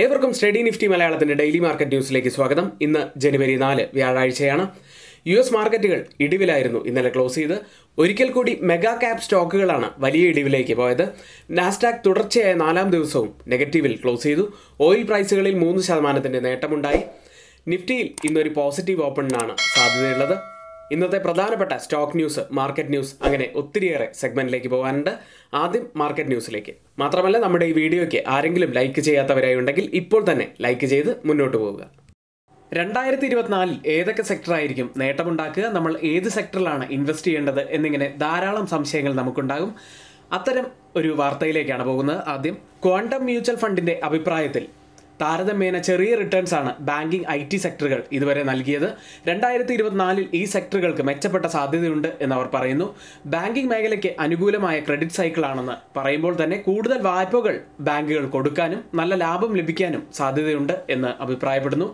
ഏവർക്കും study Nifty മലയാളത്തിന്റെ daily market ന്യൂസിലേക്ക് സ്വാഗതം ഇന്ന് ജനുവരി നാല് വ്യാഴാഴ്ചയാണ് യു എസ് മാർക്കറ്റുകൾ ഇടിവിലായിരുന്നു ഇന്നലെ ക്ലോസ് ചെയ്ത് ഒരിക്കൽ കൂടി മെഗാ ക്യാപ് സ്റ്റോക്കുകളാണ് വലിയ ഇടിവിലേക്ക് പോയത് നാസ്റ്റാക് തുടർച്ചയായ നാലാം ദിവസവും നെഗറ്റീവിൽ ക്ലോസ് ചെയ്തു ഓയിൽ പ്രൈസുകളിൽ മൂന്ന് ശതമാനത്തിൻ്റെ നേട്ടമുണ്ടായി നിഫ്റ്റിയിൽ ഇന്നൊരു പോസിറ്റീവ് ഓപ്പണിനാണ് സാധ്യതയുള്ളത് ഇന്നത്തെ പ്രധാനപ്പെട്ട സ്റ്റോക്ക് ന്യൂസ് മാർക്കറ്റ് ന്യൂസ് അങ്ങനെ ഒത്തിരിയേറെ സെഗ്മെന്റിലേക്ക് പോകാനുണ്ട് ആദ്യം മാർക്കറ്റ് ന്യൂസിലേക്ക് മാത്രമല്ല നമ്മുടെ ഈ വീഡിയോയ്ക്ക് ആരെങ്കിലും ലൈക്ക് ചെയ്യാത്തവരായി ഉണ്ടെങ്കിൽ ഇപ്പോൾ തന്നെ ലൈക്ക് ചെയ്ത് മുന്നോട്ട് പോവുക രണ്ടായിരത്തി ഇരുപത്തിനാലിൽ ഏതൊക്കെ സെക്ടറായിരിക്കും നേട്ടമുണ്ടാക്കുക നമ്മൾ ഏത് സെക്ടറിലാണ് ഇൻവെസ്റ്റ് ചെയ്യേണ്ടത് എന്നിങ്ങനെ ധാരാളം സംശയങ്ങൾ നമുക്കുണ്ടാകും അത്തരം ഒരു വാർത്തയിലേക്കാണ് പോകുന്നത് ആദ്യം ക്വാണ്ടം മ്യൂച്വൽ ഫണ്ടിൻ്റെ അഭിപ്രായത്തിൽ താരതമ്യേന ചെറിയ റിട്ടേൺസ് ആണ് ബാങ്കിംഗ് ഐ ടി സെക്ടറുകൾ ഇതുവരെ നൽകിയത് രണ്ടായിരത്തി ഇരുപത്തിനാലിൽ ഈ സെക്ടറുകൾക്ക് മെച്ചപ്പെട്ട സാധ്യതയുണ്ട് എന്നവർ പറയുന്നു ബാങ്കിംഗ് മേഖലയ്ക്ക് അനുകൂലമായ ക്രെഡിറ്റ് സൈക്കിളാണെന്ന് പറയുമ്പോൾ തന്നെ കൂടുതൽ വായ്പകൾ ബാങ്കുകൾ കൊടുക്കാനും നല്ല ലാഭം ലഭിക്കാനും സാധ്യതയുണ്ട് എന്ന് അഭിപ്രായപ്പെടുന്നു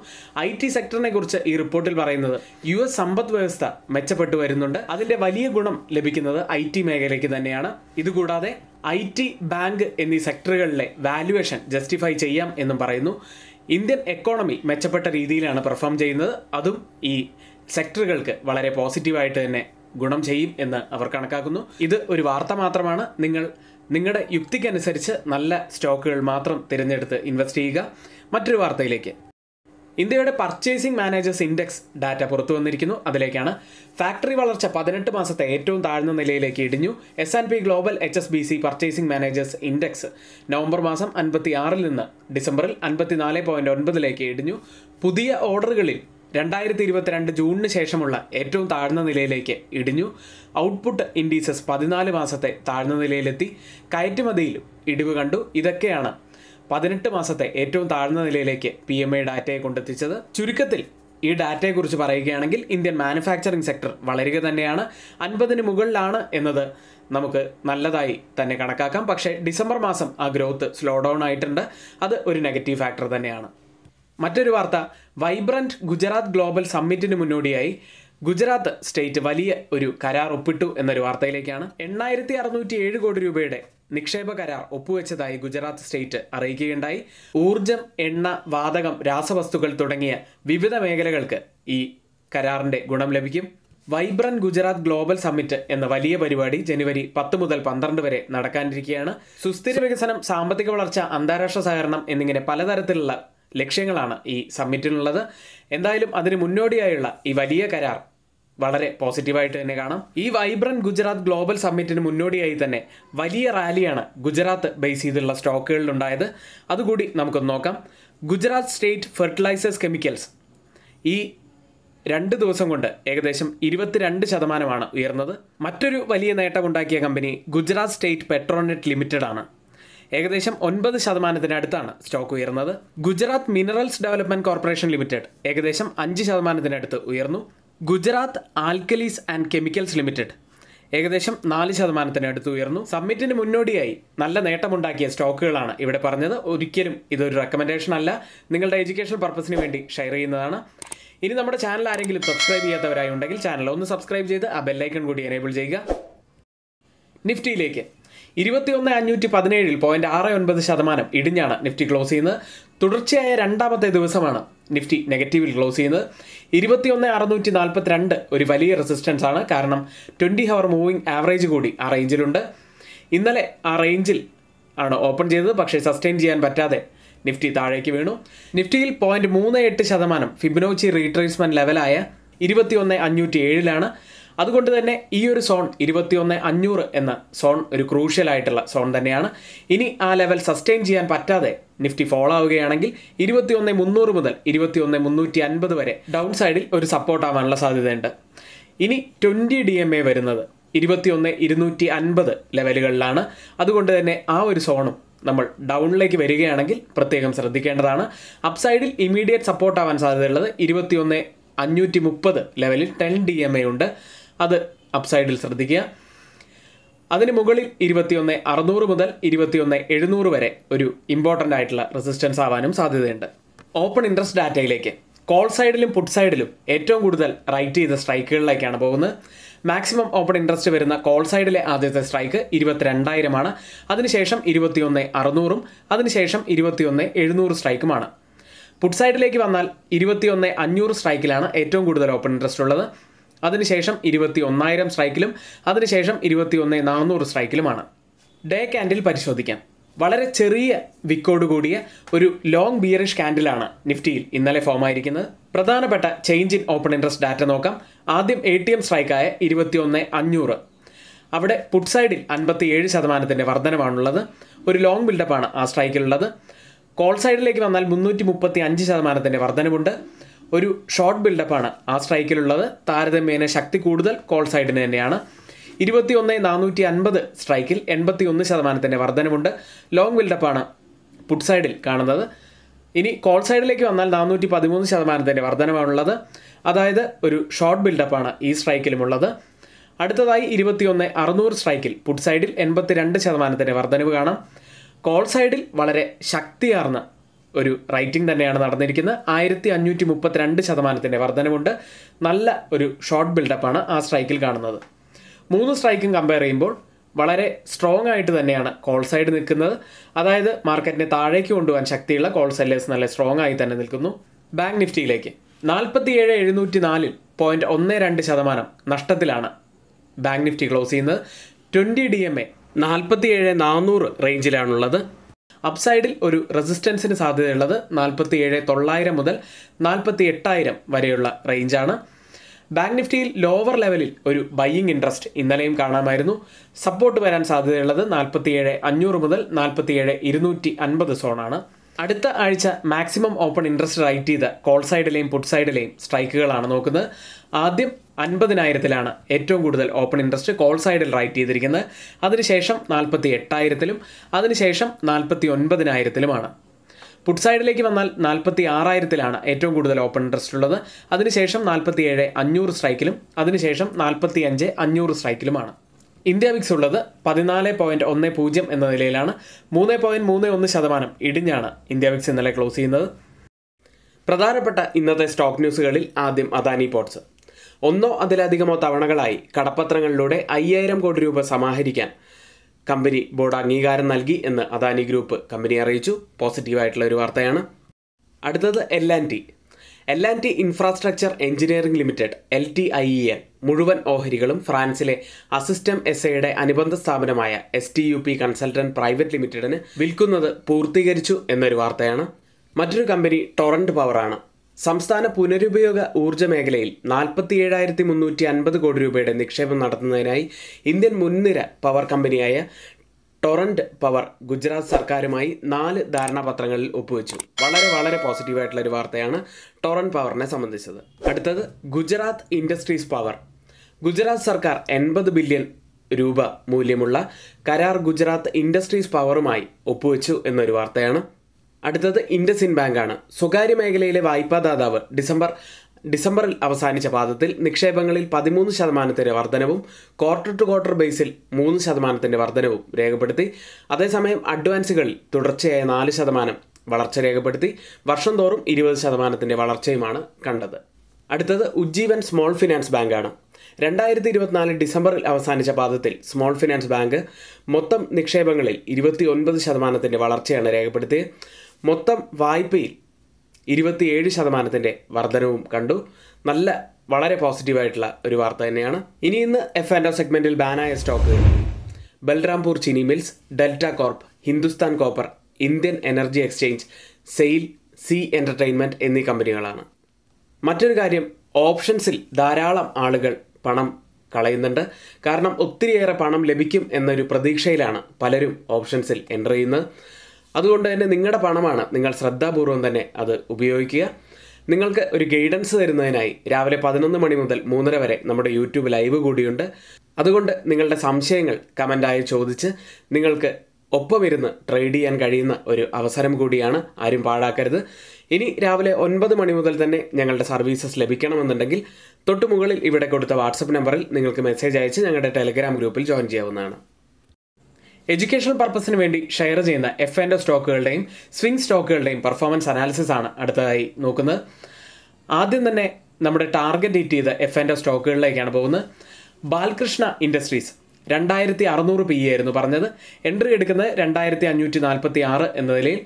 ഐ ടി സെക്ടറിനെ കുറിച്ച് ഈ റിപ്പോർട്ടിൽ പറയുന്നത് യു എസ് സമ്പദ് വ്യവസ്ഥ മെച്ചപ്പെട്ടു വരുന്നുണ്ട് അതിൻ്റെ വലിയ ഗുണം ലഭിക്കുന്നത് ഐ ടി മേഖലയ്ക്ക് തന്നെയാണ് ഇതുകൂടാതെ ഐ ടി ബാങ്ക് എന്നീ സെക്ടറുകളിലെ വാല്യുവേഷൻ ജസ്റ്റിഫൈ ചെയ്യാം എന്നും പറയുന്നു ഇന്ത്യൻ എക്കോണമി മെച്ചപ്പെട്ട രീതിയിലാണ് പെർഫോം ചെയ്യുന്നത് അതും ഈ സെക്ടറുകൾക്ക് വളരെ പോസിറ്റീവായിട്ട് തന്നെ ഗുണം ചെയ്യും എന്ന് അവർ കണക്കാക്കുന്നു ഇത് ഒരു വാർത്ത മാത്രമാണ് നിങ്ങൾ നിങ്ങളുടെ യുക്തിക്കനുസരിച്ച് നല്ല സ്റ്റോക്കുകൾ മാത്രം തിരഞ്ഞെടുത്ത് ഇൻവെസ്റ്റ് ചെയ്യുക മറ്റൊരു വാർത്തയിലേക്ക് ഇന്ത്യയുടെ പർച്ചേസിംഗ് മാനേജേഴ്സ് ഇൻഡെക്സ് ഡാറ്റ പുറത്തു വന്നിരിക്കുന്നു അതിലേക്കാണ് ഫാക്ടറി വളർച്ച പതിനെട്ട് മാസത്തെ ഏറ്റവും താഴ്ന്ന നിലയിലേക്ക് ഇടിഞ്ഞു S and P global H S B C purchasing managers index November മാസം അൻപത്തി ആറിൽ നിന്ന് ഡിസംബറിൽ അൻപത്തിനാല് പോയിൻറ്റ് ഒൻപതിലേക്ക് ഇടിഞ്ഞു പുതിയ ഓർഡറുകളിൽ രണ്ടായിരത്തി ഇരുപത്തിരണ്ട് ജൂണിന് ശേഷമുള്ള ഏറ്റവും താഴ്ന്ന നിലയിലേക്ക് ഇടിഞ്ഞു ഔട്ട്പുട്ട് ഇൻഡീസസ് പതിനാല് മാസത്തെ താഴ്ന്ന നിലയിലെത്തി കയറ്റുമതിയിലും ഇടിവ് കണ്ടു ഇതൊക്കെയാണ് പതിനെട്ട് മാസത്തെ ഏറ്റവും താഴ്ന്ന നിലയിലേക്ക് പി എം ഐ ഡാറ്റയെ കൊണ്ടെത്തിച്ചത് ചുരുക്കത്തിൽ ഈ ഡാറ്റയെക്കുറിച്ച് പറയുകയാണെങ്കിൽ ഇന്ത്യൻ മാനുഫാക്ചറിംഗ് സെക്ടർ വളരുക തന്നെയാണ് അൻപതിന് മുകളിലാണ് എന്നത് നമുക്ക് നല്ലതായി തന്നെ കണക്കാക്കാം പക്ഷേ ഡിസംബർ മാസം ആ ഗ്രോത്ത് സ്ലോ ഡൗൺ ആയിട്ടുണ്ട് അത് ഒരു നെഗറ്റീവ് ഫാക്ടർ തന്നെയാണ് മറ്റൊരു വാർത്ത വൈബ്രൻറ്റ് ഗുജറാത്ത് ഗ്ലോബൽ സമ്മിറ്റിന് മുന്നോടിയായി ഗുജറാത്ത് സ്റ്റേറ്റ് വലിയ ഒരു കരാർ ഒപ്പിട്ടു എന്നൊരു വാർത്തയിലേക്കാണ് എണ്ണായിരത്തി അറുന്നൂറ്റി ഏഴ് കോടി രൂപയുടെ നിക്ഷേപ കരാർ ഒപ്പുവെച്ചതായി ഗുജറാത്ത് സ്റ്റേറ്റ് അറിയിക്കുകയുണ്ടായി ഊർജം എണ്ണ വാതകം രാസവസ്തുക്കൾ തുടങ്ങിയ വിവിധ മേഖലകൾക്ക് ഈ കരാറിന്റെ ഗുണം ലഭിക്കും വൈബ്രന്റ് ഗുജറാത്ത് ഗ്ലോബൽ സമ്മിറ്റ് എന്ന വലിയ പരിപാടി ജനുവരി പത്ത് മുതൽ പന്ത്രണ്ട് വരെ നടക്കാനിരിക്കുകയാണ് സുസ്ഥിര വികസനം സാമ്പത്തിക വളർച്ച അന്താരാഷ്ട്ര സഹകരണം എന്നിങ്ങനെ പലതരത്തിലുള്ള ലക്ഷ്യങ്ങളാണ് ഈ സമ്മിറ്റിനുള്ളത് എന്തായാലും അതിന് മുന്നോടിയായുള്ള ഈ വലിയ കരാർ വളരെ പോസിറ്റീവായിട്ട് തന്നെ കാണാം ഈ വൈബ്രന്റ് ഗുജറാത്ത് ഗ്ലോബൽ സമ്മിറ്റിന് മുന്നോടിയായി തന്നെ വലിയ റാലിയാണ് ഗുജറാത്ത് ബേസ് ചെയ്തുള്ള സ്റ്റോക്കുകളിലുണ്ടായത് അതുകൂടി നമുക്കൊന്ന് നോക്കാം ഗുജറാത്ത് സ്റ്റേറ്റ് ഫെർട്ടിലൈസേഴ്സ് കെമിക്കൽസ് ഈ രണ്ട് ദിവസം കൊണ്ട് ഏകദേശം ഇരുപത്തിരണ്ട് ശതമാനമാണ് ഉയർന്നത് മറ്റൊരു വലിയ നേട്ടമുണ്ടാക്കിയ company Gujarat state Petronet limited ആണ് ഏകദേശം ഒൻപത് ശതമാനത്തിനടുത്താണ് സ്റ്റോക്ക് ഉയർന്നത് Gujarat minerals development corporation limited ഏകദേശം അഞ്ച് ശതമാനത്തിനടുത്ത് ഉയർന്നു Gujarat alkalies and chemicals limited ഏകദേശം നാല് ശതമാനത്തിന് അടുത്ത് ഉയർന്നു സമ്മിറ്റിന് മുന്നോടിയായി നല്ല നേട്ടമുണ്ടാക്കിയ സ്റ്റോക്കുകളാണ് ഇവിടെ പറഞ്ഞത് ഒരിക്കലും ഇതൊരു റെക്കമെൻഡേഷൻ അല്ല നിങ്ങളുടെ എഡ്യൂക്കേഷൻ പർപ്പസിന് വേണ്ടി ഷെയർ ചെയ്യുന്നതാണ് ഇനി നമ്മുടെ ചാനൽ ആരെങ്കിലും സബ്സ്ക്രൈബ് ചെയ്യാത്തവരായി ഉണ്ടെങ്കിൽ ചാനൽ ഒന്ന് സബ്സ്ക്രൈബ് ചെയ്ത് ആ ബെല്ലൈക്കൺ കൂടി എനേബിൾ ചെയ്യുക നിഫ്റ്റിയിലേക്ക് ഇരുപത്തിയൊന്ന് അഞ്ഞൂറ്റി പതിനേഴിൽ പോയിന്റ് ആറ് ഒൻപത് ശതമാനം ഇടിഞ്ഞാണ് നിഫ്റ്റി ക്ലോസ് ചെയ്യുന്നത് തുടർച്ചയായ രണ്ടാമത്തെ ദിവസമാണ് നിഫ്റ്റി നെഗറ്റീവിൽ ക്ലോസ് ചെയ്യുന്നത് ഇരുപത്തിയൊന്ന് അറുന്നൂറ്റി നാൽപ്പത്തിരണ്ട് ഒരു വലിയ റെസിസ്റ്റൻസ് ആണ് കാരണം ട്വൻറ്റി ഹവർ മൂവിങ് ആവറേജ് കൂടി ആ റേഞ്ചിലുണ്ട് ഇന്നലെ ആ റേഞ്ചിൽ ആണ് ഓപ്പൺ ചെയ്തത് പക്ഷേ സസ്റ്റെയിൻ ചെയ്യാൻ പറ്റാതെ നിഫ്റ്റി താഴേക്ക് വീണു നിഫ്റ്റിയിൽ പോയിന്റ് മൂന്ന് എട്ട് ശതമാനം ഫിബിനോച്ചി റീട്രേസ്മെൻറ്റ് ലെവലായ ഇരുപത്തിയൊന്ന് അഞ്ഞൂറ്റി ഏഴിലാണ് അതുകൊണ്ട് തന്നെ ഈ ഒരു സോൺ ഇരുപത്തിയൊന്ന് അഞ്ഞൂറ് എന്ന സോൺ ഒരു ക്രൂഷ്യൽ ആയിട്ടുള്ള സോൺ തന്നെയാണ് ഇനി ആ ലെവൽ സസ്റ്റെയിൻ ചെയ്യാൻ പറ്റാതെ നിഫ്റ്റി ഫോൾ ആവുകയാണെങ്കിൽ ഇരുപത്തിയൊന്ന് മുന്നൂറ് മുതൽ ഇരുപത്തിയൊന്ന് മുന്നൂറ്റി അൻപത് വരെ ഡൗൺ സൈഡിൽ ഒരു സപ്പോർട്ട് ആവാനുള്ള സാധ്യതയുണ്ട് ഇനി ട്വൻറ്റി ഡി എം എ വരുന്നത് ഇരുപത്തിയൊന്ന് ഇരുന്നൂറ്റി അൻപത് ലെവലുകളിലാണ് അതുകൊണ്ട് തന്നെ ആ ഒരു സോണും നമ്മൾ ഡൗണിലേക്ക് വരികയാണെങ്കിൽ പ്രത്യേകം ശ്രദ്ധിക്കേണ്ടതാണ് അപ്സൈഡിൽ ഇമീഡിയറ്റ് സപ്പോർട്ട് ആവാൻ സാധ്യതയുള്ളത് ഇരുപത്തിയൊന്ന് അഞ്ഞൂറ്റി മുപ്പത് ലെവലിൽ ടെൻ ഡി എം എ ഉണ്ട് അത് അപ്സൈഡിൽ ശ്രദ്ധിക്കുക അതിന് മുകളിൽ ഇരുപത്തിയൊന്ന് അറുന്നൂറ് മുതൽ ഇരുപത്തിയൊന്ന് എഴുന്നൂറ് വരെ ഒരു ഇമ്പോർട്ടൻ്റ് ആയിട്ടുള്ള റെസിസ്റ്റൻസ് ആവാനും സാധ്യതയുണ്ട് ഓപ്പൺ ഇൻട്രസ്റ്റ് ഡാറ്റയിലേക്ക് കോൾ സൈഡിലും പുട്ട് സൈഡിലും ഏറ്റവും കൂടുതൽ റൈറ്റ് ചെയ്ത സ്ട്രൈക്കുകളിലേക്കാണ് പോകുന്നത് മാക്സിമം ഓപ്പൺ ഇൻട്രസ്റ്റ് വരുന്ന കോൾ സൈഡിലെ ആദ്യത്തെ സ്ട്രൈക്ക് ഇരുപത്തിരണ്ടായിരമാണ് അതിനുശേഷം ഇരുപത്തിയൊന്ന് അറുന്നൂറും അതിനുശേഷം ഇരുപത്തിയൊന്ന് എഴുന്നൂറ് സ്ട്രൈക്കുമാണ് പുട്ട് സൈഡിലേക്ക് വന്നാൽ ഇരുപത്തിയൊന്ന് അഞ്ഞൂറ് സ്ട്രൈക്കിലാണ് ഏറ്റവും കൂടുതൽ ഓപ്പൺ ഇൻട്രസ്റ്റ് ഉള്ളത് അതിനുശേഷം ഇരുപത്തി ഒന്നായിരം സ്ട്രൈക്കിലും അതിനുശേഷം ഇരുപത്തി ഒന്ന് നാനൂറ് സ്ട്രൈക്കിലുമാണ് ഡേ ക്യാൻഡിൽ പരിശോധിക്കാം വളരെ ചെറിയ വിക്കോട് കൂടിയ ഒരു ലോങ് ബിയറിഷ് ക്യാൻഡിലാണ് നിഫ്റ്റിയിൽ ഇന്നലെ ഫോം ആയിരിക്കുന്നത് പ്രധാനപ്പെട്ട change in open interest data നോക്കാം ആദ്യം എ ടി എം സ്ട്രൈക്കായ ഒന്ന് അഞ്ഞൂറ് അവിടെ പുട്ട് സൈഡിൽ ഏഴ് ശതമാനത്തിൻ്റെ വർധനമാണുള്ളത് ഒരു ലോങ് ബിൽഡപ്പാണ് ആ സ്ട്രൈക്കിലുള്ളത് കോൾ സൈഡിലേക്ക് വന്നാൽ മുന്നൂറ്റി മുപ്പത്തി അഞ്ച് ശതമാനത്തിൻ്റെ വർധനമുണ്ട് ഒരു ഷോർട്ട് ബിൽഡപ്പാണ് ആ സ്ട്രൈക്കിലുള്ളത് താരതമ്യേന ശക്തി കൂടുതൽ കോൾ സൈഡിന് തന്നെയാണ് ഇരുപത്തി ഒന്ന് നാനൂറ്റി അൻപത് സ്ട്രൈക്കിൽ എൺപത്തി ഒന്ന് ശതമാനത്തിൻ്റെ വർധനമുണ്ട് ലോങ് ബിൽഡപ്പാണ് പുട്ട് സൈഡിൽ കാണുന്നത് ഇനി കോൾ സൈഡിലേക്ക് വന്നാൽ നാനൂറ്റി പതിമൂന്ന് ശതമാനത്തിൻ്റെ വർധനമാണുള്ളത് അതായത് ഒരു ഷോർട്ട് ബിൽഡപ്പാണ് ഈ സ്ട്രൈക്കിലുമുള്ളത് അടുത്തതായി ഇരുപത്തിയൊന്ന് അറുന്നൂറ് സ്ട്രൈക്കിൽ പുട്ട് സൈഡിൽ രണ്ട് ശതമാനത്തിൻ്റെ വർധനവ് കാണാം കോൾ സൈഡിൽ വളരെ ശക്തിയാർന്ന ഒരു റൈറ്റിംഗ് തന്നെയാണ് നടന്നിരിക്കുന്നത് ആയിരത്തി അഞ്ഞൂറ്റി മുപ്പത്തിരണ്ട് ശതമാനത്തിൻ്റെ വർധനമുണ്ട് നല്ല ഒരു ഷോർട്ട് ബിൽഡപ്പാണ് ആ സ്ട്രൈക്കിൽ കാണുന്നത് മൂന്ന് സ്ട്രൈക്കും കമ്പയർ ചെയ്യുമ്പോൾ വളരെ സ്ട്രോങ് ആയിട്ട് തന്നെയാണ് കോൾ സൈഡ് നിൽക്കുന്നത് അതായത് മാർക്കറ്റിനെ താഴേക്ക് കൊണ്ടുപോകാൻ ശക്തിയുള്ള കോൾ സെല്ലേഴ്സ് നല്ല സ്ട്രോങ് ആയി തന്നെ നിൽക്കുന്നു ബാങ്ക് നിഫ്റ്റിയിലേക്ക് നാൽപ്പത്തിയേഴ് എഴുന്നൂറ്റി നാലിൽ പോയിന്റ് ഒന്ന് രണ്ട് ശതമാനം നഷ്ടത്തിലാണ് ബാങ്ക് നിഫ്റ്റി ക്ലോസ് ചെയ്യുന്നത് ട്വൻറ്റി ഡി എം എ നാൽപ്പത്തിയേഴ് നാനൂറ് റേഞ്ചിലാണുള്ളത് അപ്സൈഡിൽ ഒരു റെസിസ്റ്റൻസിന് സാധ്യതയുള്ളത് നാൽപ്പത്തി ഏഴ് തൊള്ളായിരം മുതൽ നാൽപ്പത്തി എട്ടായിരം വരെയുള്ള റേഞ്ചാണ് ബാങ്ക് നിഫ്റ്റിയിൽ ലോവർ ലെവലിൽ ഒരു ബൈയിങ് ഇൻട്രസ്റ്റ് ഇന്നലെയും കാണാമായിരുന്നു സപ്പോർട്ട് വരാൻ സാധ്യതയുള്ളത് നാൽപ്പത്തിയേഴ് അഞ്ഞൂറ് മുതൽ നാൽപ്പത്തിയേഴ് ഇരുന്നൂറ്റി അൻപത് സോണാണ് അടുത്ത ആഴ്ച മാക്സിമം ഓപ്പൺ ഇൻട്രസ്റ്റ് റൈറ്റ് ചെയ്ത കോൾ സൈഡിലെയും പുട്ട് സൈഡിലെയും സ്ട്രൈക്കുകളാണ് നോക്കുന്നത് ആദ്യം അൻപതിനായിരത്തിലാണ് ഏറ്റവും കൂടുതൽ ഓപ്പൺ ഇൻട്രസ്റ്റ് കോൾ സൈഡിൽ റൈറ്റ് ചെയ്തിരിക്കുന്നത് അതിനുശേഷം നാൽപ്പത്തി എട്ടായിരത്തിലും അതിനുശേഷം നാൽപ്പത്തി ഒൻപതിനായിരത്തിലുമാണ് പുട്ട് സൈഡിലേക്ക് വന്നാൽ നാൽപ്പത്തി ആറായിരത്തിലാണ് ഏറ്റവും കൂടുതൽ ഓപ്പൺ ഇൻട്രസ്റ്റ് ഉള്ളത് അതിനുശേഷം നാൽപ്പത്തി ഏഴ് അഞ്ഞൂറ് സ്ട്രൈക്കിലും അതിനുശേഷം നാൽപ്പത്തി അഞ്ച് അഞ്ഞൂറ് സ്ട്രൈക്കിലുമാണ് ഇന്ത്യ വിക്സ് ഉള്ളത് പതിനാല് പോയിന്റ് ഒന്ന് പൂജ്യം എന്ന നിലയിലാണ് മൂന്ന് പോയിന്റ് മൂന്ന് ഒന്ന് ശതമാനം ഇടിഞ്ഞാണ് ഇന്ത്യ വിക്സ് ഇന്നലെ ക്ലോസ് ചെയ്യുന്നത് പ്രധാനപ്പെട്ട ഇന്നത്തെ സ്റ്റോക്ക് ന്യൂസുകളിൽ ആദ്യം അദാനി പോർട്സ് ഒന്നോ അതിലധികമോ തവണകളായി കടപ്പത്രങ്ങളിലൂടെ അയ്യായിരം കോടി രൂപ സമാഹരിക്കാൻ കമ്പനി ബോർഡ് അംഗീകാരം നൽകി എന്ന് അദാനി ഗ്രൂപ്പ് കമ്പനി അറിയിച്ചു പോസിറ്റീവായിട്ടുള്ള ഒരു വാർത്തയാണ് അടുത്തത് L and T L and T infrastructure engineering limited L T I E N മുഴുവൻ ഓഹരികളും ഫ്രാൻസിലെ അസിസ്റ്റം എസ് എയുടെ അനുബന്ധ സ്ഥാപനമായ S T U P consultant private ലിമിറ്റഡിന് വിൽക്കുന്നത് പൂർത്തീകരിച്ചു എന്നൊരു വാർത്തയാണ് മറ്റൊരു കമ്പനി ടൊറൻറ്റ് പവറാണ് സംസ്ഥാന പുനരുപയോഗ ഊർജ്ജ മേഖലയിൽ നാൽപ്പത്തിയേഴായിരത്തി മുന്നൂറ്റി അൻപത് കോടി രൂപയുടെ നിക്ഷേപം നടത്തുന്നതിനായി ഇന്ത്യൻ മുൻനിര പവർ കമ്പനിയായ ടൊറന്റ് പവർ ഗുജറാത്ത് സർക്കാരുമായി നാല് ധാരണാപത്രങ്ങളിൽ ഒപ്പുവെച്ചു വളരെ വളരെ പോസിറ്റീവായിട്ടുള്ള ഒരു വാർത്തയാണ് ടൊറന്റ് പവറിനെ സംബന്ധിച്ചത് അടുത്തത് ഗുജറാത്ത് ഇൻഡസ്ട്രീസ് പവർ ഗുജറാത്ത് സർക്കാർ എൺപത് ബില്യൺ രൂപ മൂല്യമുള്ള കരാർ ഗുജറാത്ത് ഇൻഡസ്ട്രീസ് പവറുമായി ഒപ്പുവെച്ചു എന്നൊരു വാർത്തയാണ് അടുത്തത് ഇൻഡസിൻ ബാങ്കാണ് സ്വകാര്യ മേഖലയിലെ വായ്പാദാതാവ് ഡിസംബർ ഡിസംബറിൽ അവസാനിച്ച പാദത്തിൽ നിക്ഷേപങ്ങളിൽ പതിമൂന്ന് ശതമാനത്തിൻ്റെ വർധനവും ക്വാർട്ടർ ടു ക്വാർട്ടർ ബേസിൽ മൂന്ന് ശതമാനത്തിൻ്റെ വർധനവും രേഖപ്പെടുത്തി അതേസമയം അഡ്വാൻസുകളിൽ തുടർച്ചയായ നാല് ശതമാനം വളർച്ച രേഖപ്പെടുത്തി വർഷം തോറും ഇരുപത് ശതമാനത്തിൻ്റെ വളർച്ചയുമാണ് കണ്ടത് അടുത്തത് ഉജ്ജീവൻ സ്മോൾ ഫിനാൻസ് ബാങ്കാണ് രണ്ടായിരത്തി ഇരുപത്തിനാല് ഡിസംബറിൽ അവസാനിച്ച പാദത്തിൽ സ്മോൾ ഫിനാൻസ് ബാങ്ക് മൊത്തം നിക്ഷേപങ്ങളിൽ ഇരുപത്തി ഒൻപത് ശതമാനത്തിൻ്റെ വളർച്ചയാണ് രേഖപ്പെടുത്തിയത് മൊത്തം വായ്പയിൽ ഇരുപത്തിയേഴ് ശതമാനത്തിൻ്റെ വർധനവും കണ്ടു നല്ല വളരെ പോസിറ്റീവായിട്ടുള്ള ഒരു വാർത്ത തന്നെയാണ് ഇനി ഇന്ന് എഫ് ആൻഡ് സെഗ്മെൻറ്റിൽ ബാനായ സ്റ്റോക്കുകൾ Balrampur Chini mills Delta Corp Hindustan copper Indian energy exchange SAIL Zee entertainment എന്നീ കമ്പനികളാണ് മറ്റൊരു കാര്യം ഓപ്ഷൻസിൽ ധാരാളം ആളുകൾ പണം കളയുന്നുണ്ട് കാരണം ഒത്തിരിയേറെ പണം ലഭിക്കും എന്നൊരു പ്രതീക്ഷയിലാണ് പലരും ഓപ്ഷൻസിൽ എൻ്റർ ചെയ്യുന്നത് അതുകൊണ്ട് തന്നെ നിങ്ങളുടെ പണമാണ് നിങ്ങൾ ശ്രദ്ധാപൂർവം തന്നെ അത് ഉപയോഗിക്കുക നിങ്ങൾക്ക് ഒരു ഗൈഡൻസ് തരുന്നതിനായി രാവിലെ പതിനൊന്ന് മണി മുതൽ മൂന്നര വരെ നമ്മുടെ യൂട്യൂബ് ലൈവ് കൂടിയുണ്ട് അതുകൊണ്ട് നിങ്ങളുടെ സംശയങ്ങൾ കമൻ്റായി ചോദിച്ച് നിങ്ങൾക്ക് ഒപ്പമിരുന്ന് ട്രേഡ് ചെയ്യാൻ കഴിയുന്ന ഒരു അവസരം കൂടിയാണ് ആരും പാഴാക്കരുത് ഇനി രാവിലെ ഒൻപത് മണി മുതൽ തന്നെ ഞങ്ങളുടെ സർവീസസ് ലഭിക്കണമെന്നുണ്ടെങ്കിൽ തൊട്ടു മുകളിൽ ഇവിടെ കൊടുത്ത വാട്സപ്പ് നമ്പറിൽ നിങ്ങൾക്ക് മെസ്സേജ് അയച്ച് ഞങ്ങളുടെ ടെലിഗ്രാം ഗ്രൂപ്പിൽ ജോയിൻ ചെയ്യാവുന്നതാണ് എഡ്യൂക്കേഷണൽ പർപ്പസിന് വേണ്ടി ഷെയർ ചെയ്യുന്ന എഫ് എൻ്റെ സ്റ്റോക്കുകളുടെയും സ്വിംഗ് സ്റ്റോക്കുകളുടെയും പെർഫോമൻസ് അനാലിസിസ് ആണ് അടുത്തതായി നോക്കുന്നത് ആദ്യം തന്നെ നമ്മുടെ ടാർഗറ്റ് ഹിറ്റ് ചെയ്ത എഫ് എൻ്റെ സ്റ്റോക്കുകളിലേക്കാണ് പോകുന്നത് ബാലകൃഷ്ണ ഇൻഡസ്ട്രീസ് രണ്ടായിരത്തി അറുന്നൂറ് പി e ആയിരുന്നു പറഞ്ഞത് എൻട്രി എടുക്കുന്നത് രണ്ടായിരത്തി അഞ്ഞൂറ്റി നാൽപ്പത്തി ആറ് എന്ന നിലയിൽ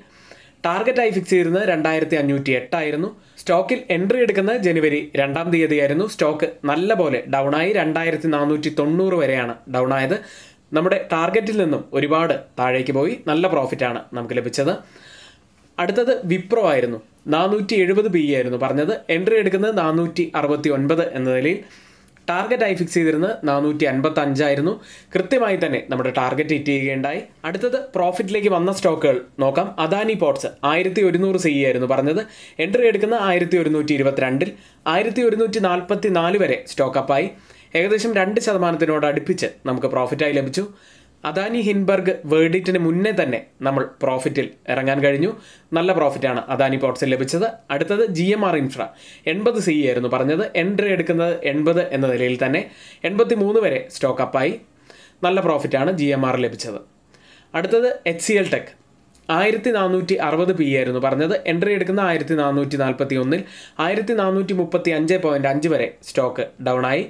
ടാർഗറ്റായി ഫിക്സ് ചെയ്തിരുന്നത് രണ്ടായിരത്തി അഞ്ഞൂറ്റി എട്ടായിരുന്നു സ്റ്റോക്കിൽ എൻട്രി എടുക്കുന്നത് ജനുവരി രണ്ടാം തീയതിയായിരുന്നു സ്റ്റോക്ക് നല്ലപോലെ ആയി രണ്ടായിരത്തി നാനൂറ്റി തൊണ്ണൂറ് വരെയാണ് ഡൗൺ ആയത് നമ്മുടെ ടാർഗറ്റിൽ നിന്നും ഒരുപാട് താഴേക്ക് പോയി നല്ല പ്രോഫിറ്റാണ് നമുക്ക് ലഭിച്ചത് അടുത്തത് വിപ്രോ ആയിരുന്നു നാനൂറ്റി എഴുപത് ബി e ആയിരുന്നു പറഞ്ഞത് എൻട്രി എടുക്കുന്നത് നാനൂറ്റി അറുപത്തി ഒൻപത് എന്ന നിലയിൽ ടാർഗറ്റായി ഫിക്സ് ചെയ്തിരുന്നത് നാനൂറ്റി അൻപത്തി അഞ്ചായിരുന്നു കൃത്യമായി തന്നെ നമ്മുടെ ടാർഗറ്റ് ഹിറ്റ് ചെയ്യുകയുണ്ടായി അടുത്തത് പ്രോഫിറ്റിലേക്ക് വന്ന സ്റ്റോക്കുകൾ നോക്കാം അദാനി പോർട്സ് ആയിരത്തി ഒരുന്നൂറ് സി e ആയിരുന്നു പറഞ്ഞത് എൻട്രി എടുക്കുന്ന ആയിരത്തി ഒരുന്നൂറ്റി ഇരുപത്തിരണ്ടിൽ ആയിരത്തി ഒരുന്നൂറ്റി നാൽപ്പത്തി നാല് വരെ സ്റ്റോക്കപ്പായി ഏകദേശം രണ്ട് ശതമാനത്തിനോട് അടുപ്പിച്ച് നമുക്ക് പ്രോഫിറ്റായി ലഭിച്ചു അദാനി ഹിൻബർഗ് വേർഡിറ്റിന് മുന്നേ തന്നെ നമ്മൾ പ്രോഫിറ്റിൽ ഇറങ്ങാൻ കഴിഞ്ഞു നല്ല പ്രോഫിറ്റാണ് അദാനി പോർട്സിൽ ലഭിച്ചത് അടുത്തത് ജി എം ആർ ഇൻഫ്ര എൺപത് സി ആയിരുന്നു പറഞ്ഞത് എൻട്രി എടുക്കുന്നത് എൺപത് എന്ന നിലയിൽ തന്നെ എൺപത്തി മൂന്ന് വരെ സ്റ്റോക്ക് അപ്പായി നല്ല പ്രോഫിറ്റാണ് ജി എം ആർ ലഭിച്ചത് അടുത്തത് എച്ച് സി എൽ ടെക് ആയിരത്തി നാനൂറ്റി അറുപത് പി ആയിരുന്നു പറഞ്ഞത് എൻട്രി എടുക്കുന്ന ആയിരത്തി നാനൂറ്റി നാൽപ്പത്തി ഒന്നിൽ ആയിരത്തി നാനൂറ്റി മുപ്പത്തി അഞ്ച് പോയിൻറ്റ് അഞ്ച് വരെ സ്റ്റോക്ക് ഡൗൺ ആയി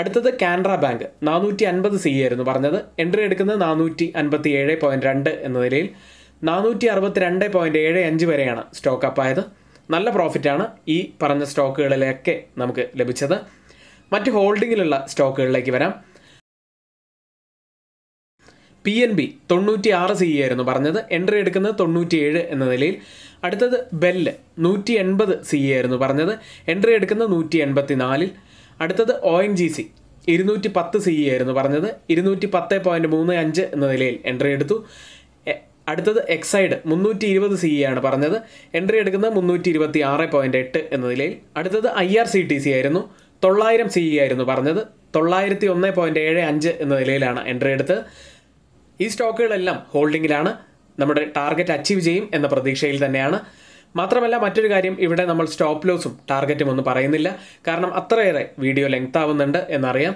അടുത്തത് കാനറ ബാങ്ക് നാനൂറ്റി അൻപത് സി ആയിരുന്നു പറഞ്ഞത് എൻട്രി എടുക്കുന്നത് നാനൂറ്റി അൻപത്തി ഏഴ് പോയിന്റ് രണ്ട് എന്ന നിലയിൽ നാനൂറ്റി അറുപത്തി രണ്ട് പോയിന്റ് ഏഴ് അഞ്ച് വരെയാണ് സ്റ്റോക്ക് അപ്പായത് നല്ല പ്രോഫിറ്റാണ് ഈ പറഞ്ഞ സ്റ്റോക്കുകളിലൊക്കെ നമുക്ക് ലഭിച്ചത് മറ്റ് ഹോൾഡിങ്ങിലുള്ള സ്റ്റോക്കുകളിലേക്ക് വരാം പി എൻ ബി തൊണ്ണൂറ്റി ആറ് സി ആയിരുന്നു പറഞ്ഞത് എൻട്രി എടുക്കുന്നത് തൊണ്ണൂറ്റി ഏഴ് എന്ന നിലയിൽ അടുത്തത് ബെല്ല് നൂറ്റി എൺപത് സി ആയിരുന്നു പറഞ്ഞത് എൻട്രി എടുക്കുന്നത് നൂറ്റി എൺപത്തി നാലിൽ അടുത്തത് ഒ എൻ ജി സി ഇരുന്നൂറ്റി പത്ത് സി ഇ e ആയിരുന്നു പറഞ്ഞത് ഇരുന്നൂറ്റി പത്ത് പോയിൻറ്റ് മൂന്ന് അഞ്ച് എന്ന നിലയിൽ എൻട്രി എടുത്തു അടുത്തത് എക്സൈഡ് മുന്നൂറ്റി ഇരുപത് സി ഇ e ആണ് പറഞ്ഞത് എൻട്രി എടുക്കുന്നത് മുന്നൂറ്റി ഇരുപത്തി ആറ് പോയിൻറ്റ് എട്ട് എന്ന നിലയിൽ അടുത്തത് I R C T C ആയിരുന്നു തൊള്ളായിരം സി ഇ e ആയിരുന്നു പറഞ്ഞത് തൊള്ളായിരത്തി ഒന്ന് പോയിൻറ്റ് ഏഴ് അഞ്ച് എന്ന നിലയിലാണ് എൻട്രി എടുത്തത് ഈ സ്റ്റോക്കുകളെല്ലാം ഹോൾഡിങ്ങിലാണ് നമ്മുടെ ടാർഗറ്റ് അച്ചീവ് ചെയ്യും എന്ന പ്രതീക്ഷയിൽ തന്നെയാണ് മാത്രമല്ല മറ്റൊരു കാര്യം ഇവിടെ നമ്മൾ സ്റ്റോപ്പ് ലോസും ടാർഗറ്റും ഒന്നും പറയുന്നില്ല കാരണം അത്രയേറെ വീഡിയോ ലെങ്ത് ആവുന്നുണ്ട് എന്നറിയാം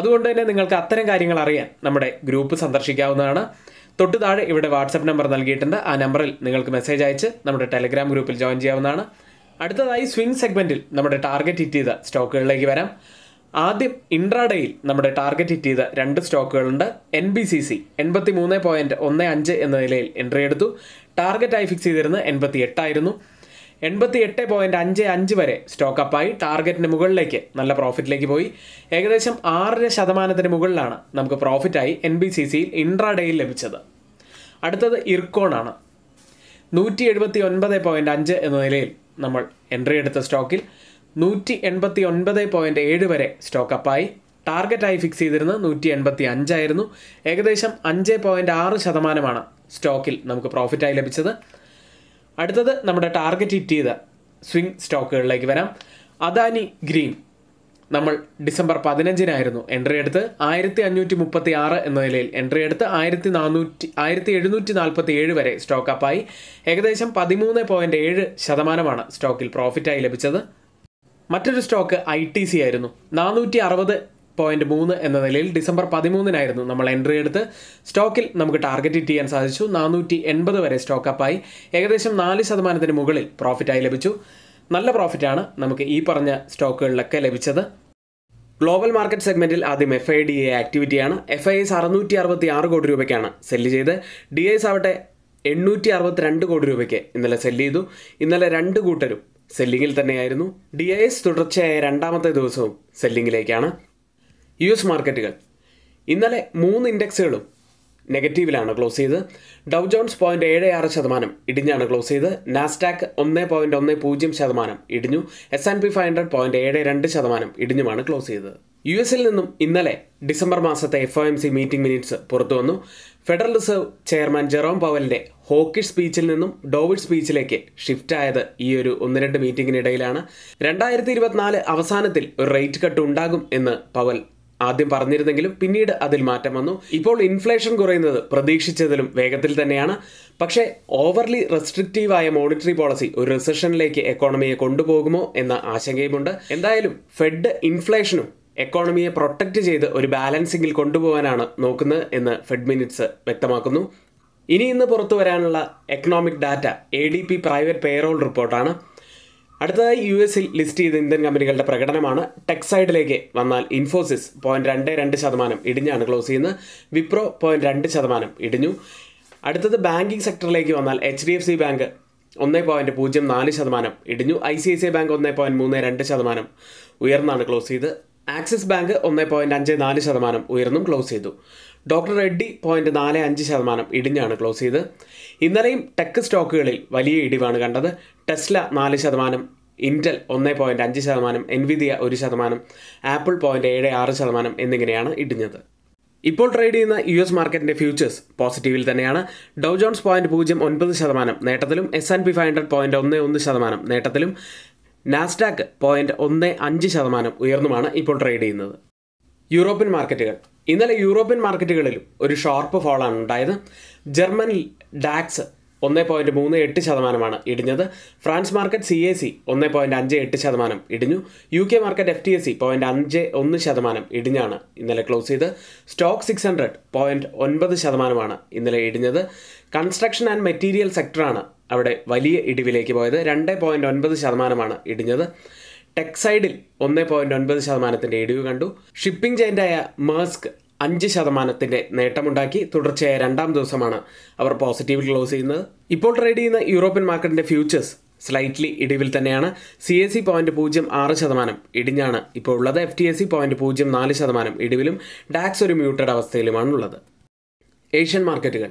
അതുകൊണ്ട് തന്നെ നിങ്ങൾക്ക് അത്തരം കാര്യങ്ങൾ അറിയാൻ നമ്മുടെ ഗ്രൂപ്പ് സന്ദർശിക്കാവുന്നതാണ് തൊട്ട് താഴെ ഇവിടെ വാട്സപ്പ് നമ്പർ നൽകിയിട്ടുണ്ട് ആ നമ്പറിൽ നിങ്ങൾക്ക് മെസ്സേജ് അയച്ച് നമ്മുടെ ടെലഗ്രാം ഗ്രൂപ്പിൽ ജോയിൻ ചെയ്യാവുന്നതാണ് അടുത്തതായി സ്വിംഗ് സെഗ്മെൻറ്റിൽ നമ്മുടെ ടാർഗറ്റ് ഹിറ്റ് ചെയ്ത സ്റ്റോക്കുകളിലേക്ക് വരാം ആദ്യം ഇൻട്രാഡേയിൽ നമ്മുടെ ടാർഗറ്റ് ഹിറ്റ് ചെയ്ത രണ്ട് സ്റ്റോക്കുകളുണ്ട് എൻ ബി സി സി എൺപത്തി മൂന്ന് പോയിൻറ്റ് ഒന്ന് അഞ്ച് എന്ന നിലയിൽ എൻട്രി എടുത്തു ടാർഗറ്റായി ഫിക്സ് ചെയ്തിരുന്നത് എൺപത്തി എട്ടായിരുന്നു എൺപത്തി എട്ട് പോയിൻറ്റ് അഞ്ച് അഞ്ച് വരെ സ്റ്റോക്കപ്പായി ടാർഗറ്റിന് മുകളിലേക്ക് നല്ല പ്രോഫിറ്റിലേക്ക് പോയി ഏകദേശം ആറര ശതമാനത്തിന് മുകളിലാണ് നമുക്ക് പ്രോഫിറ്റായി എൻ ബി സി സിയിൽ ഇൻട്രാഡേയിൽ ലഭിച്ചത് അടുത്തത് ഇർക്കോണാണ് നൂറ്റി എഴുപത്തി ഒൻപത് പോയിൻറ്റ് അഞ്ച് എന്ന നിലയിൽ നമ്മൾ എൻട്രി എടുത്ത സ്റ്റോക്കിൽ നൂറ്റി എൺപത്തി ഒൻപത് പോയിൻറ്റ് ഏഴ് വരെ സ്റ്റോക്കപ്പായി ടാർഗറ്റായി ഫിക്സ് ചെയ്തിരുന്നത് നൂറ്റി എൺപത്തി അഞ്ചായിരുന്നു ഏകദേശം അഞ്ച് പോയിൻ്റ് ആറ് ശതമാനമാണ് സ്റ്റോക്കിൽ നമുക്ക് പ്രോഫിറ്റായി ലഭിച്ചത് അടുത്തത് നമ്മുടെ ടാർഗറ്റ് ഹിറ്റ് ചെയ്ത സ്വിംഗ് സ്റ്റോക്കുകളിലേക്ക് വരാം അദാനി ഗ്രീൻ നമ്മൾ ഡിസംബർ പതിനഞ്ചിനായിരുന്നു എൻട്രി എടുത്ത് ആയിരത്തി അഞ്ഞൂറ്റി മുപ്പത്തി ആറ് എന്ന നിലയിൽ എൻട്രി എടുത്ത് ആയിരത്തി നാനൂറ്റി ആയിരത്തി എഴുന്നൂറ്റി നാൽപ്പത്തി ഏഴ് വരെ സ്റ്റോക്ക് അപ്പായി ഏകദേശം പതിമൂന്ന് പോയിൻ്റ് ഏഴ് ശതമാനമാണ് സ്റ്റോക്കിൽ പ്രോഫിറ്റായി ലഭിച്ചത് മറ്റൊരു സ്റ്റോക്ക് ഐ ടി സി ആയിരുന്നു നാനൂറ്റി അറുപത് പോയിന്റ് മൂന്ന് എന്ന നിലയിൽ ഡിസംബർ പതിമൂന്നിനായിരുന്നു നമ്മൾ എൻട്രി എടുത്ത് സ്റ്റോക്കിൽ നമുക്ക് ടാർഗറ്റ് ചെയ്യാൻ സാധിച്ചു നാനൂറ്റി എൺപത് വരെ സ്റ്റോക്കപ്പായി ഏകദേശം നാല് ശതമാനത്തിന് മുകളിൽ പ്രോഫിറ്റായി ലഭിച്ചു നല്ല പ്രോഫിറ്റാണ് നമുക്ക് ഈ പറഞ്ഞ സ്റ്റോക്കുകളിലൊക്കെ ലഭിച്ചത് ഗ്ലോബൽ മാർക്കറ്റ് സെഗ്മെന്റിൽ ആദ്യം എഫ് ഐ ഡി എ ആക്ടിവിറ്റിയാണ് എഫ് ഐ എസ് അറുന്നൂറ്റി അറുപത്തി ആറ് കോടി രൂപയ്ക്കാണ് സെല്ല് ചെയ്ത് ഡി എസ് ആവട്ടെ എണ്ണൂറ്റി അറുപത്തിരണ്ട് കോടി രൂപയ്ക്ക് ഇന്നലെ സെല്ല് ചെയ്തു ഇന്നലെ രണ്ട് കൂട്ടരും സെല്ലിങ്ങിൽ തന്നെയായിരുന്നു ഡി ഐ എസ് തുടർച്ചയായ രണ്ടാമത്തെ ദിവസവും സെല്ലിങ്ങിലേക്കാണ് യു എസ് മാർക്കറ്റുകൾ ഇന്നലെ മൂന്ന് ഇൻഡെക്സുകളും നെഗറ്റീവിലാണ് ക്ലോസ് ചെയ്ത് ഡൗ ജോൺസ് പോയിന്റ് ഏഴ് ആറ് ശതമാനം ഇടിഞ്ഞാണ് ക്ലോസ് ചെയ്ത് നാസ്റ്റാക്ക് ഒന്ന് പോയിന്റ് ഒന്ന് പൂജ്യം ശതമാനം ഇടിഞ്ഞു S and P five hundred point ഏഴ് രണ്ട് ശതമാനം ഇടിഞ്ഞുമാണ് ക്ലോസ് ചെയ്തത് യു എസിൽ നിന്നും ഇന്നലെ ഡിസംബർ മാസത്തെ F O M C meeting minutes പുറത്തുവന്നു ഫെഡറൽ റിസർവ് ചെയർമാൻ ജെറോം പവലിന്റെ ഹോക്കിഷ് സ്പീച്ചിൽ നിന്നും ഡോവിഡ് സ്പീച്ചിലേക്ക് ഷിഫ്റ്റ് ആയത് ഈ ഒരു ഒന്ന് രണ്ട് മീറ്റിംഗിനിടയിലാണ് രണ്ടായിരത്തി ഇരുപത്തിനാല് അവസാനത്തിൽ ഒരു റേറ്റ് കട്ട് ഉണ്ടാകും എന്ന് പവൽ ആദ്യം പറഞ്ഞിരുന്നെങ്കിലും പിന്നീട് അതിൽ മാറ്റം വന്നു ഇപ്പോൾ ഇൻഫ്ലേഷൻ കുറയുന്നത് പ്രതീക്ഷിച്ചതിലും വേഗത്തിൽ തന്നെയാണ് പക്ഷേ ഓവർലി റെസ്ട്രിക്റ്റീവായ മോണിറ്ററി പോളിസി ഒരു റിസഷനിലേക്ക് എക്കോണമിയെ കൊണ്ടുപോകുമോ എന്ന ആശങ്കയുമുണ്ട് എന്തായാലും ഫെഡ് ഇൻഫ്ലേഷനും എക്കോണമിയെ പ്രൊട്ടക്റ്റ് ചെയ്ത് ഒരു ബാലൻസിങ്ങിൽ കൊണ്ടുപോകാനാണ് നോക്കുന്നത് എന്ന് ഫെഡ് മിനിറ്റ്സ് വ്യക്തമാക്കുന്നു ഇനി ഇന്ന് പുറത്തു വരാനുള്ള economic data A D P private payroll റിപ്പോർട്ടാണ് അടുത്തതായി യു എസിൽ ലിസ്റ്റ് ചെയ്ത ഇന്ത്യൻ കമ്പനികളുടെ പ്രകടനമാണ് ടെക്സൈഡിലേക്ക് വന്നാൽ ഇൻഫോസിസ് പോയിന്റ് രണ്ട് രണ്ട് ശതമാനം ഇടിഞ്ഞാണ് ക്ലോസ് ചെയ്യുന്നത് വിപ്രോ പോയിന്റ് രണ്ട് ശതമാനം ഇടിഞ്ഞു അടുത്തത് ബാങ്കിങ് സെക്ടറിലേക്ക് വന്നാൽ H D F C bank ഒന്ന് പോയിന്റ് പൂജ്യം നാല് ശതമാനം ഇടിഞ്ഞു I C I C I bank ഒന്ന് പോയിന്റ് മൂന്ന് രണ്ട് ശതമാനം ഉയർന്നാണ് ക്ലോസ് ചെയ്ത് ആക്സിസ് ബാങ്ക് ഒന്ന് പോയിന്റ് അഞ്ച് നാല് ശതമാനം ഉയർന്നും ക്ലോസ് ചെയ്തു ഡോക്ടർ റെഡ്ഡി പോയിന്റ് നാല് അഞ്ച് ശതമാനം ഇടിഞ്ഞാണ് ക്ലോസ് ചെയ്ത് ഇന്നലെയും ടെക് സ്റ്റോക്കുകളിൽ വലിയ ഇടിവാണ് കണ്ടത് ടെസ്ല നാല് ശതമാനം ഇൻറ്റൽ ഒന്ന് പോയിന്റ് അഞ്ച് ശതമാനം എൻവിദിയ ഒരു ശതമാനം ആപ്പിൾ പോയിന്റ് ഏഴ് ആറ് ശതമാനം എന്നിങ്ങനെയാണ് ഇടിഞ്ഞത് ഇപ്പോൾ ട്രേഡ് ചെയ്യുന്ന യു എസ് മാർക്കറ്റിൻ്റെ ഫ്യൂച്ചേഴ്സ് പോസിറ്റീവിൽ തന്നെയാണ് ഡോ ജോൺസ് പോയിന്റ് പൂജ്യം ഒൻപത് ശതമാനം നേട്ടത്തിലും S and P five hundred point ഒന്ന് ഒന്ന് ശതമാനം നേട്ടത്തിലും നാസ്ഡാക്ക് പോയിന്റ് ഒന്ന് അഞ്ച് ശതമാനം ഉയർന്നുമാണ് ഇപ്പോൾ ട്രേഡ് ചെയ്യുന്നത് യൂറോപ്യൻ മാർക്കറ്റുകൾ ഇന്നലെ യൂറോപ്യൻ മാർക്കറ്റുകളിലും ഒരു ഷോർപ്പ് ഫോളാണ് ഉണ്ടായത് ജർമ്മനിൽ ഡാക്സ് ഒന്നേ പോയിന്റ് മൂന്ന് എട്ട് ശതമാനമാണ് ഇടിഞ്ഞത് France market C A C ഒന്നേ പോയിന്റ് അഞ്ച് എട്ട് ശതമാനം ഇടിഞ്ഞു U K market F T A C point അഞ്ച് ഒന്ന് ശതമാനം ഇടിഞ്ഞാണ് ഇന്നലെ ക്ലോസ് ചെയ്ത് സ്റ്റോക്ക് സിക്സ് ഹൺഡ്രഡ് പോയിന്റ് ഒൻപത് ശതമാനമാണ് ഇന്നലെ ഇടിഞ്ഞത് കൺസ്ട്രക്ഷൻ ആൻഡ് മെറ്റീരിയൽ സെക്ടറാണ് അവിടെ വലിയ ഇടിവിലേക്ക് പോയത് രണ്ട് പോയിന്റ് ഒൻപത് ശതമാനമാണ് ഇടിഞ്ഞത് ടെക്സൈഡിൽ ഒന്ന് പോയിന്റ് ഒൻപത് ശതമാനത്തിന്റെ ഇടിവ് കണ്ടു ഷിപ്പിംഗ് ജയന്റായ മേസ്ക് അഞ്ച് ശതമാനത്തിന്റെ നേട്ടമുണ്ടാക്കി തുടർച്ചയായ രണ്ടാം ദിവസമാണ് അവർ പോസിറ്റീവ് ക്ലോസ് ചെയ്യുന്നത് ഇപ്പോൾ ട്രേഡ് ചെയ്യുന്ന യൂറോപ്യൻ മാർക്കറ്റിന്റെ ഫ്യൂച്ചേഴ്സ് സ്ലൈറ്റ്ലി ഇടിവിൽ തന്നെയാണ് സി എസ് സി പോയിന്റ് പൂജ്യം ആറ് ശതമാനം ഇടിഞ്ഞാണ് ഇപ്പോൾ ഉള്ളത് F T S C point പൂജ്യം നാല് ശതമാനം ഇടിവിലും ഡാക്സ് ഒരു മ്യൂട്ടഡ് അവസ്ഥയിലുമാണുള്ളത് ഏഷ്യൻ മാർക്കറ്റുകൾ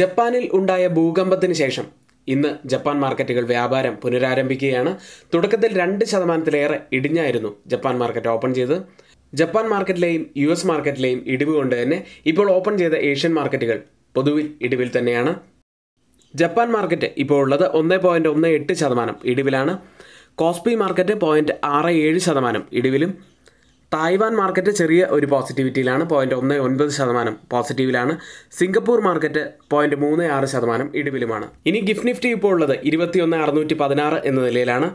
ജപ്പാനിൽ ഉണ്ടായ ഭൂകമ്പത്തിന് ശേഷം ഇന്ന് ജപ്പാൻ മാർക്കറ്റുകൾ വ്യാപാരം പുനരാരംഭിക്കുകയാണ് തുടക്കത്തിൽ രണ്ട് ശതമാനത്തിലേറെ ഇടിഞ്ഞായിരുന്നു ജപ്പാൻ മാർക്കറ്റ് ഓപ്പൺ ചെയ്തത് ജപ്പാൻ മാർക്കറ്റിലെയും യു എസ് മാർക്കറ്റിലെയും ഇടിവ് കൊണ്ട് തന്നെ ഇപ്പോൾ ഓപ്പൺ ചെയ്ത ഏഷ്യൻ മാർക്കറ്റുകൾ പൊതുവിൽ ഇടിവിൽ തന്നെയാണ് ജപ്പാൻ മാർക്കറ്റ് ഇപ്പോൾ ഉള്ളത് ഒന്ന് പോയിൻറ്റ് ഒന്ന് എട്ട് ശതമാനം ഇടിവിലാണ് കോസ്പി മാർക്കറ്റ് പോയിൻറ്റ് ആറ് ഏഴ് ശതമാനം ഇടിവിലും തായ്വാൻ മാർക്കറ്റ് ചെറിയ ഒരു പോസിറ്റിവിറ്റിയിലാണ് പോയിൻ്റ് ഒന്ന് ഒൻപത് ശതമാനം പോസിറ്റീവിലാണ് സിംഗപ്പൂർ മാർക്കറ്റ് പോയിൻ്റ് മൂന്ന് ആറ് ശതമാനം ഇടിവിലുമാണ് ഇനി ഗിഫ്റ്റ് നിഫ്റ്റി ഇപ്പോൾ ഉള്ളത് ഇരുപത്തിയൊന്ന് അറുന്നൂറ്റി പതിനാറ് എന്ന നിലയിലാണ്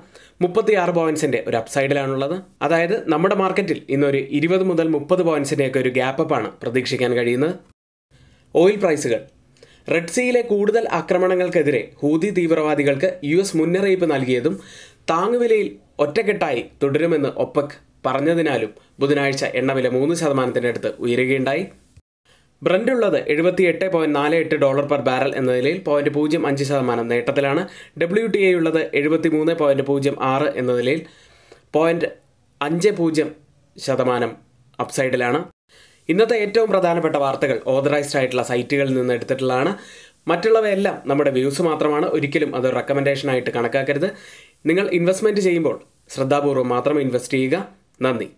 മുപ്പത്തിയാറ് പോയിൻസിൻ്റെ ഒരു അപ്സൈഡിലാണുള്ളത് അതായത് നമ്മുടെ മാർക്കറ്റിൽ ഇന്നൊരു ഇരുപത് മുതൽ മുപ്പത് പോയിൻസിൻ്റെയൊക്കെ ഒരു ആണ് പ്രതീക്ഷിക്കാൻ കഴിയുന്നത് ഓയിൽ പ്രൈസുകൾ റെഡ് സീയിലെ കൂടുതൽ ആക്രമണങ്ങൾക്കെതിരെ ഹൂതി തീവ്രവാദികൾക്ക് യു എസ് മുന്നറിയിപ്പ് നൽകിയതും താങ്ങുവിലയിൽ ഒറ്റക്കെട്ടായി തുടരുമെന്ന് ഒപ്പക് പറഞ്ഞതിനാലും ബുധനാഴ്ച എണ്ണവില മൂന്ന് ശതമാനത്തിനടുത്ത് ഉയരുകയുണ്ടായി ബ്രന്റ് ഉള്ളത് എഴുപത്തിയെട്ട് പോയിന്റ് നാല് എട്ട് ഡോളർ പെർ ബാരൽ എന്ന നിലയിൽ പോയിന്റ് പൂജ്യം അഞ്ച് ശതമാനം നേട്ടത്തിലാണ് ഡബ്ല്യു ടി എ ഉള്ളത് എഴുപത്തി മൂന്ന് പോയിന്റ് പൂജ്യം ആറ് എന്ന നിലയിൽ പോയിന്റ് അഞ്ച് പൂജ്യം ശതമാനം അപ്സൈഡിലാണ് ഇന്നത്തെ ഏറ്റവും പ്രധാനപ്പെട്ട വാർത്തകൾ ഓതറൈസ്ഡ് ആയിട്ടുള്ള സൈറ്റുകളിൽ നിന്ന് എടുത്തിട്ടുള്ളതാണ് മറ്റുള്ളവയെല്ലാം നമ്മുടെ വ്യൂസ് മാത്രമാണ് ഒരിക്കലും അത് റെക്കമെൻഡേഷനായിട്ട് ആയിട്ട് കണക്കാക്കരുത് നിങ്ങൾ ഇൻവെസ്റ്റ്മെൻറ്റ് ചെയ്യുമ്പോൾ ശ്രദ്ധാപൂർവ്വം മാത്രം ഇൻവെസ്റ്റ് ചെയ്യുക на «ны».